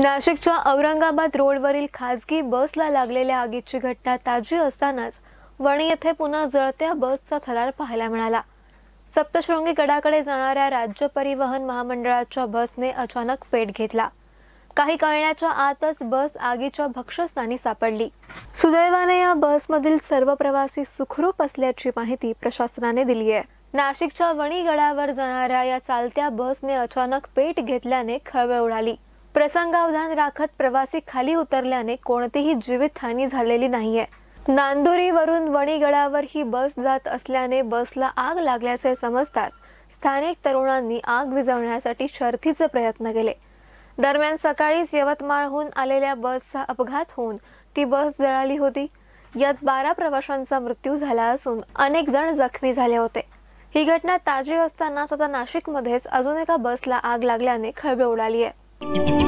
नाशिकच्या औरंगाबाद रोडवरील खासगी बसला लागलेल्या आगीची घटना ताजी असतानाच वणी येथे पुन्हा जळत्या बसचा थरार पाहायला मिळाला सप्तशृंगी गडाकडे जाणाऱ्या राज्य परिवहन महामंडळाच्या बसने अचानक पेट घेतला काही कळण्याच्या आतच बस आगीच्या भक्षस्थानी सापडली सुदैवाने या बसमधील सर्व प्रवासी सुखरूप असल्याची माहिती प्रशासनाने दिली आहे नाशिकच्या वणी गडावर जाणाऱ्या या चालत्या बसने अचानक पेट घेतल्याने खळबळ उडाली प्रसंगावधान राखत प्रवासी खाली उतरल्याने कोणतीही जीवितहानी झालेली नाहीये नांदुरीवरून वणीगडावर ही बस जात असल्याने बसला आग लागल्याचे समजताच स्थानिक तरुणांनी आग विझवण्यासाठी शर्थीचे प्रयत्न केले दरम्यान सकाळीच यवतमाळहून आलेल्या बसचा अपघात होऊन ती बस जळाली होती यात बारा प्रवाशांचा मृत्यू झाला असून अनेक जण जखमी झाले होते ही घटना ताजी असतानाच आता नाशिकमध्येच अजून एका बसला आग लागल्याने खळबळ उडाली आहे